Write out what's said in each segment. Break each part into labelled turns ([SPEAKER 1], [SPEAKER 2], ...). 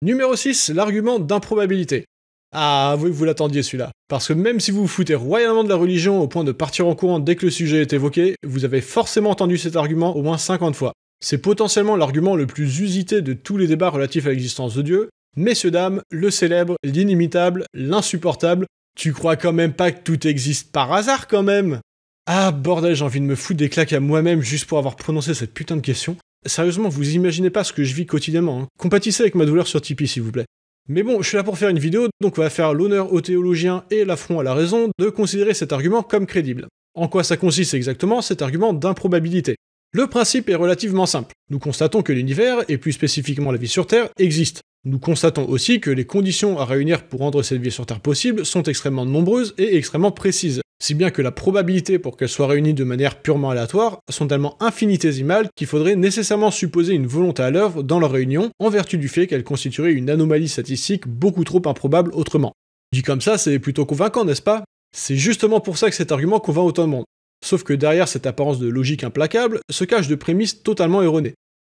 [SPEAKER 1] Numéro 6, l'argument d'improbabilité. Ah, avouez vous l'attendiez celui-là. Parce que même si vous vous foutez royalement de la religion au point de partir en courant dès que le sujet est évoqué, vous avez forcément entendu cet argument au moins 50 fois. C'est potentiellement l'argument le plus usité de tous les débats relatifs à l'existence de Dieu. Messieurs, dames, le célèbre, l'inimitable, l'insupportable, tu crois quand même pas que tout existe par hasard quand même Ah bordel, j'ai envie de me foutre des claques à moi-même juste pour avoir prononcé cette putain de question. Sérieusement, vous imaginez pas ce que je vis quotidiennement. Hein. Compatissez avec ma douleur sur Tipeee, s'il vous plaît. Mais bon, je suis là pour faire une vidéo, donc on va faire l'honneur aux théologiens et l'affront à la raison de considérer cet argument comme crédible. En quoi ça consiste exactement cet argument d'improbabilité Le principe est relativement simple. Nous constatons que l'univers, et plus spécifiquement la vie sur Terre, existe. Nous constatons aussi que les conditions à réunir pour rendre cette vie sur Terre possible sont extrêmement nombreuses et extrêmement précises si bien que la probabilité pour qu'elles soient réunies de manière purement aléatoire sont tellement infinitésimales qu'il faudrait nécessairement supposer une volonté à l'œuvre dans leur réunion en vertu du fait qu'elles constitueraient une anomalie statistique beaucoup trop improbable autrement. Dit comme ça, c'est plutôt convaincant, n'est-ce pas C'est justement pour ça que cet argument convainc autant de monde. Sauf que derrière cette apparence de logique implacable se cachent de prémices totalement erronées.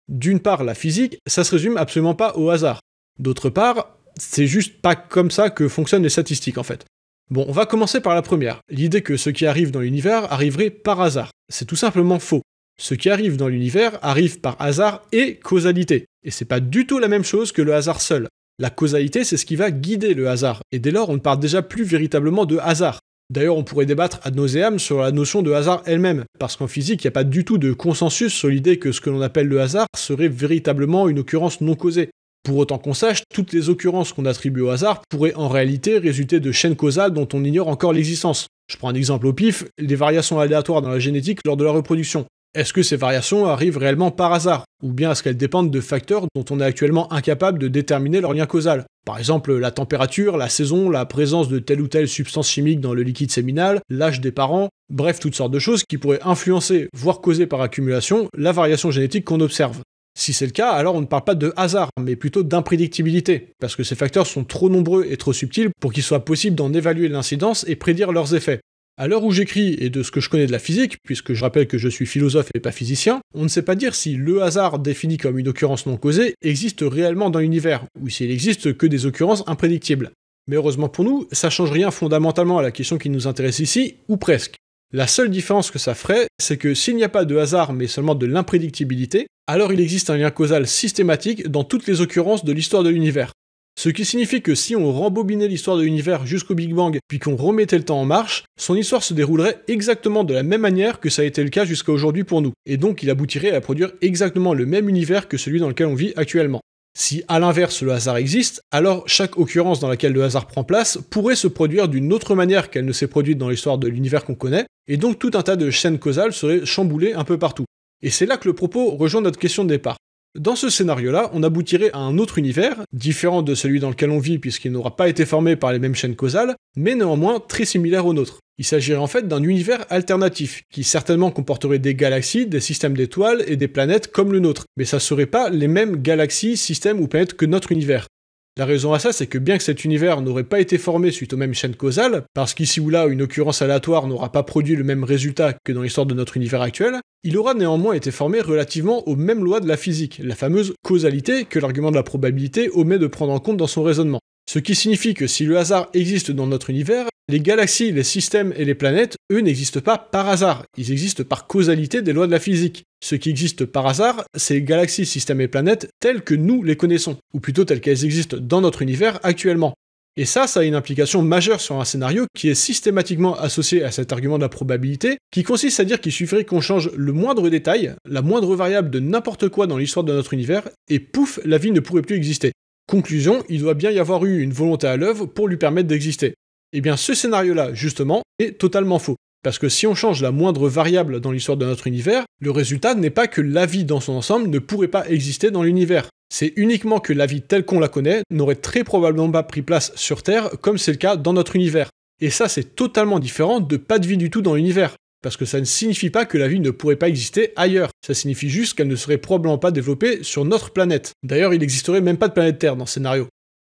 [SPEAKER 1] D'une part, la physique, ça se résume absolument pas au hasard. D'autre part, c'est juste pas comme ça que fonctionnent les statistiques en fait. Bon, on va commencer par la première, l'idée que ce qui arrive dans l'univers arriverait par hasard. C'est tout simplement faux. Ce qui arrive dans l'univers arrive par hasard et causalité. Et c'est pas du tout la même chose que le hasard seul. La causalité, c'est ce qui va guider le hasard, et dès lors, on ne parle déjà plus véritablement de hasard. D'ailleurs, on pourrait débattre ad nauseam sur la notion de hasard elle-même, parce qu'en physique, il n'y a pas du tout de consensus sur l'idée que ce que l'on appelle le hasard serait véritablement une occurrence non causée. Pour autant qu'on sache, toutes les occurrences qu'on attribue au hasard pourraient en réalité résulter de chaînes causales dont on ignore encore l'existence. Je prends un exemple au pif, les variations aléatoires dans la génétique lors de la reproduction. Est-ce que ces variations arrivent réellement par hasard Ou bien est-ce qu'elles dépendent de facteurs dont on est actuellement incapable de déterminer leur lien causal Par exemple, la température, la saison, la présence de telle ou telle substance chimique dans le liquide séminal, l'âge des parents, bref, toutes sortes de choses qui pourraient influencer, voire causer par accumulation, la variation génétique qu'on observe. Si c'est le cas, alors on ne parle pas de hasard, mais plutôt d'imprédictibilité, parce que ces facteurs sont trop nombreux et trop subtils pour qu'il soit possible d'en évaluer l'incidence et prédire leurs effets. À l'heure où j'écris et de ce que je connais de la physique, puisque je rappelle que je suis philosophe et pas physicien, on ne sait pas dire si le hasard défini comme une occurrence non causée existe réellement dans l'univers, ou s'il existe que des occurrences imprédictibles. Mais heureusement pour nous, ça change rien fondamentalement à la question qui nous intéresse ici, ou presque. La seule différence que ça ferait, c'est que s'il n'y a pas de hasard mais seulement de l'imprédictibilité, alors il existe un lien causal systématique dans toutes les occurrences de l'histoire de l'univers. Ce qui signifie que si on rembobinait l'histoire de l'univers jusqu'au Big Bang puis qu'on remettait le temps en marche, son histoire se déroulerait exactement de la même manière que ça a été le cas jusqu'à aujourd'hui pour nous, et donc il aboutirait à produire exactement le même univers que celui dans lequel on vit actuellement. Si à l'inverse le hasard existe, alors chaque occurrence dans laquelle le hasard prend place pourrait se produire d'une autre manière qu'elle ne s'est produite dans l'histoire de l'univers qu'on connaît, et donc tout un tas de chaînes causales seraient chamboulées un peu partout. Et c'est là que le propos rejoint notre question de départ. Dans ce scénario-là, on aboutirait à un autre univers, différent de celui dans lequel on vit puisqu'il n'aura pas été formé par les mêmes chaînes causales, mais néanmoins très similaire au nôtre. Il s'agirait en fait d'un univers alternatif, qui certainement comporterait des galaxies, des systèmes d'étoiles et des planètes comme le nôtre, mais ça serait pas les mêmes galaxies, systèmes ou planètes que notre univers. La raison à ça, c'est que bien que cet univers n'aurait pas été formé suite aux mêmes chaînes causales, parce qu'ici ou là, une occurrence aléatoire n'aura pas produit le même résultat que dans l'histoire de notre univers actuel, il aura néanmoins été formé relativement aux mêmes lois de la physique, la fameuse causalité que l'argument de la probabilité omet de prendre en compte dans son raisonnement. Ce qui signifie que si le hasard existe dans notre univers, les galaxies, les systèmes et les planètes, eux, n'existent pas par hasard, ils existent par causalité des lois de la physique. Ce qui existe par hasard, c'est galaxies, systèmes et planètes telles que nous les connaissons, ou plutôt telles qu'elles existent dans notre univers actuellement. Et ça, ça a une implication majeure sur un scénario qui est systématiquement associé à cet argument de la probabilité, qui consiste à dire qu'il suffirait qu'on change le moindre détail, la moindre variable de n'importe quoi dans l'histoire de notre univers, et pouf, la vie ne pourrait plus exister. Conclusion, il doit bien y avoir eu une volonté à l'œuvre pour lui permettre d'exister. Et eh bien ce scénario-là, justement, est totalement faux. Parce que si on change la moindre variable dans l'histoire de notre univers, le résultat n'est pas que la vie dans son ensemble ne pourrait pas exister dans l'univers. C'est uniquement que la vie telle qu'on la connaît n'aurait très probablement pas pris place sur Terre comme c'est le cas dans notre univers. Et ça c'est totalement différent de pas de vie du tout dans l'univers parce que ça ne signifie pas que la vie ne pourrait pas exister ailleurs. Ça signifie juste qu'elle ne serait probablement pas développée sur notre planète. D'ailleurs, il n'existerait même pas de planète Terre dans ce scénario.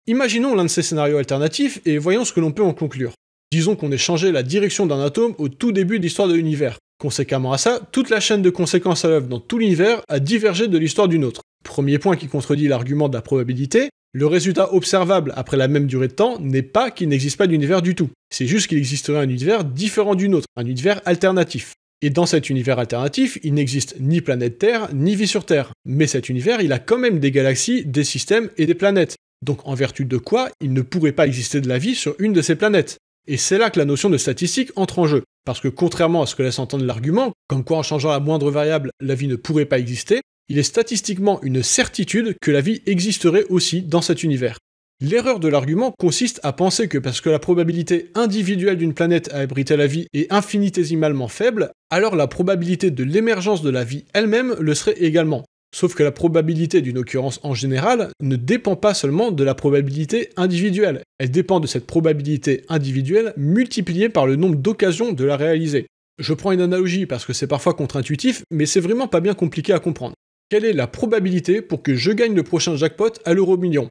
[SPEAKER 1] Imaginons l'un de ces scénarios alternatifs et voyons ce que l'on peut en conclure. Disons qu'on ait changé la direction d'un atome au tout début de l'histoire de l'univers. Conséquemment à ça, toute la chaîne de conséquences à l'œuvre dans tout l'univers a divergé de l'histoire d'une autre. Premier point qui contredit l'argument de la probabilité, le résultat observable après la même durée de temps n'est pas qu'il n'existe pas d'univers du tout. C'est juste qu'il existerait un univers différent du nôtre, un univers alternatif. Et dans cet univers alternatif, il n'existe ni planète Terre, ni vie sur Terre. Mais cet univers, il a quand même des galaxies, des systèmes et des planètes. Donc en vertu de quoi, il ne pourrait pas exister de la vie sur une de ces planètes. Et c'est là que la notion de statistique entre en jeu. Parce que contrairement à ce que laisse entendre l'argument, comme quoi en changeant la moindre variable, la vie ne pourrait pas exister, il est statistiquement une certitude que la vie existerait aussi dans cet univers. L'erreur de l'argument consiste à penser que parce que la probabilité individuelle d'une planète à abriter la vie est infinitésimalement faible, alors la probabilité de l'émergence de la vie elle-même le serait également. Sauf que la probabilité d'une occurrence en général ne dépend pas seulement de la probabilité individuelle, elle dépend de cette probabilité individuelle multipliée par le nombre d'occasions de la réaliser. Je prends une analogie parce que c'est parfois contre-intuitif, mais c'est vraiment pas bien compliqué à comprendre. Quelle est la probabilité pour que je gagne le prochain jackpot à l'euro million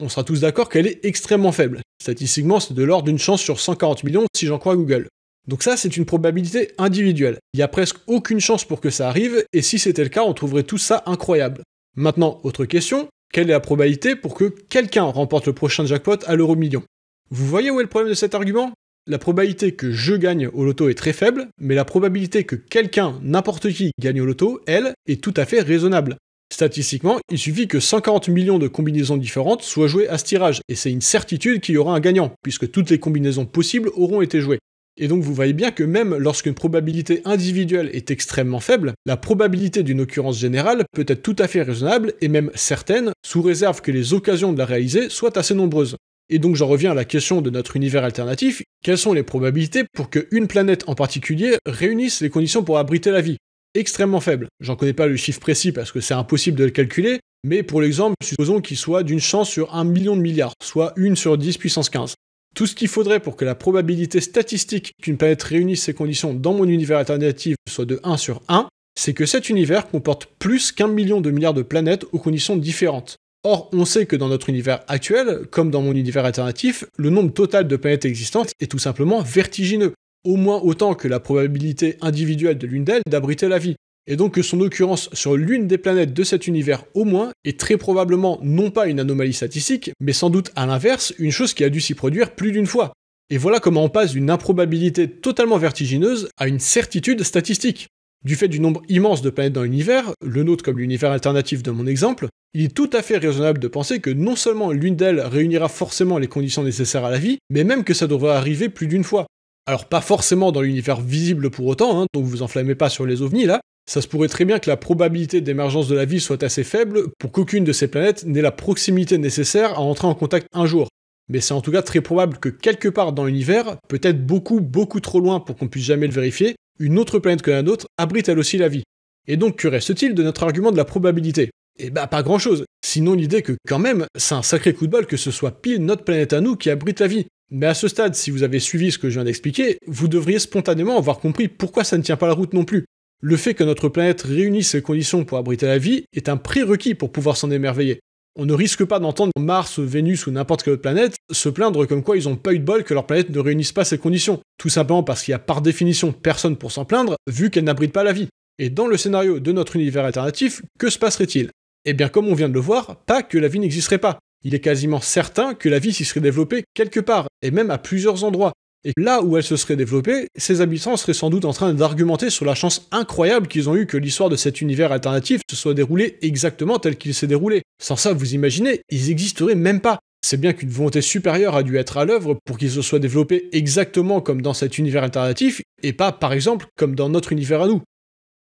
[SPEAKER 1] On sera tous d'accord qu'elle est extrêmement faible. Statistiquement, c'est de l'ordre d'une chance sur 140 millions si j'en crois Google. Donc ça, c'est une probabilité individuelle. Il n'y a presque aucune chance pour que ça arrive, et si c'était le cas, on trouverait tout ça incroyable. Maintenant, autre question, quelle est la probabilité pour que quelqu'un remporte le prochain jackpot à l'euro million Vous voyez où est le problème de cet argument la probabilité que je gagne au loto est très faible, mais la probabilité que quelqu'un, n'importe qui, gagne au loto, elle, est tout à fait raisonnable. Statistiquement, il suffit que 140 millions de combinaisons différentes soient jouées à ce tirage, et c'est une certitude qu'il y aura un gagnant, puisque toutes les combinaisons possibles auront été jouées. Et donc vous voyez bien que même lorsqu'une probabilité individuelle est extrêmement faible, la probabilité d'une occurrence générale peut être tout à fait raisonnable et même certaine, sous réserve que les occasions de la réaliser soient assez nombreuses. Et donc j'en reviens à la question de notre univers alternatif, quelles sont les probabilités pour qu'une planète en particulier réunisse les conditions pour abriter la vie Extrêmement faible. J'en connais pas le chiffre précis parce que c'est impossible de le calculer, mais pour l'exemple, supposons qu'il soit d'une chance sur un million de milliards, soit 1 sur 10 puissance 15. Tout ce qu'il faudrait pour que la probabilité statistique qu'une planète réunisse ces conditions dans mon univers alternatif soit de 1 sur 1, c'est que cet univers comporte plus qu'un million de milliards de planètes aux conditions différentes. Or, on sait que dans notre univers actuel, comme dans mon univers alternatif, le nombre total de planètes existantes est tout simplement vertigineux, au moins autant que la probabilité individuelle de l'une d'elles d'abriter la vie, et donc que son occurrence sur l'une des planètes de cet univers au moins est très probablement non pas une anomalie statistique, mais sans doute à l'inverse, une chose qui a dû s'y produire plus d'une fois. Et voilà comment on passe d'une improbabilité totalement vertigineuse à une certitude statistique. Du fait du nombre immense de planètes dans l'univers, le nôtre comme l'univers alternatif de mon exemple, il est tout à fait raisonnable de penser que non seulement l'une d'elles réunira forcément les conditions nécessaires à la vie, mais même que ça devrait arriver plus d'une fois. Alors pas forcément dans l'univers visible pour autant, hein, donc vous enflammez pas sur les ovnis là, ça se pourrait très bien que la probabilité d'émergence de la vie soit assez faible pour qu'aucune de ces planètes n'ait la proximité nécessaire à entrer en contact un jour. Mais c'est en tout cas très probable que quelque part dans l'univers, peut-être beaucoup beaucoup trop loin pour qu'on puisse jamais le vérifier, une autre planète que la nôtre abrite elle aussi la vie. Et donc que reste-t-il de notre argument de la probabilité Eh bah pas grand-chose, sinon l'idée que quand même, c'est un sacré coup de bol que ce soit pile notre planète à nous qui abrite la vie. Mais à ce stade, si vous avez suivi ce que je viens d'expliquer, vous devriez spontanément avoir compris pourquoi ça ne tient pas la route non plus. Le fait que notre planète réunisse les conditions pour abriter la vie est un prérequis pour pouvoir s'en émerveiller on ne risque pas d'entendre Mars, Vénus ou n'importe quelle autre planète se plaindre comme quoi ils n'ont pas eu de bol que leur planète ne réunisse pas ces conditions. Tout simplement parce qu'il y a par définition personne pour s'en plaindre, vu qu'elle n'abrite pas la vie. Et dans le scénario de notre univers alternatif, que se passerait-il Eh bien, comme on vient de le voir, pas que la vie n'existerait pas. Il est quasiment certain que la vie s'y serait développée quelque part, et même à plusieurs endroits. Et là où elle se serait développée, ses habitants seraient sans doute en train d'argumenter sur la chance incroyable qu'ils ont eue que l'histoire de cet univers alternatif se soit déroulée exactement telle qu'il s'est déroulé. Sans ça, vous imaginez, ils n'existeraient même pas. C'est bien qu'une volonté supérieure a dû être à l'œuvre pour qu'ils se soient développés exactement comme dans cet univers alternatif, et pas par exemple comme dans notre univers à nous.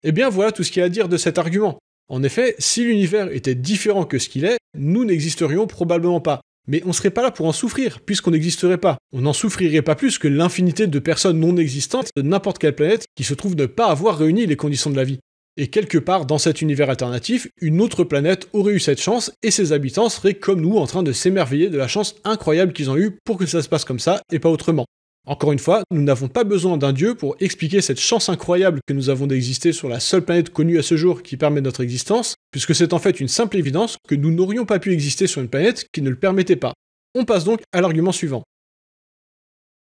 [SPEAKER 1] Eh bien voilà tout ce qu'il y a à dire de cet argument. En effet, si l'univers était différent que ce qu'il est, nous n'existerions probablement pas. Mais on ne serait pas là pour en souffrir, puisqu'on n'existerait pas. On n'en souffrirait pas plus que l'infinité de personnes non existantes de n'importe quelle planète qui se trouvent ne pas avoir réuni les conditions de la vie. Et quelque part dans cet univers alternatif, une autre planète aurait eu cette chance et ses habitants seraient comme nous en train de s'émerveiller de la chance incroyable qu'ils ont eue pour que ça se passe comme ça et pas autrement. Encore une fois, nous n'avons pas besoin d'un dieu pour expliquer cette chance incroyable que nous avons d'exister sur la seule planète connue à ce jour qui permet notre existence, puisque c'est en fait une simple évidence que nous n'aurions pas pu exister sur une planète qui ne le permettait pas. On passe donc à l'argument suivant.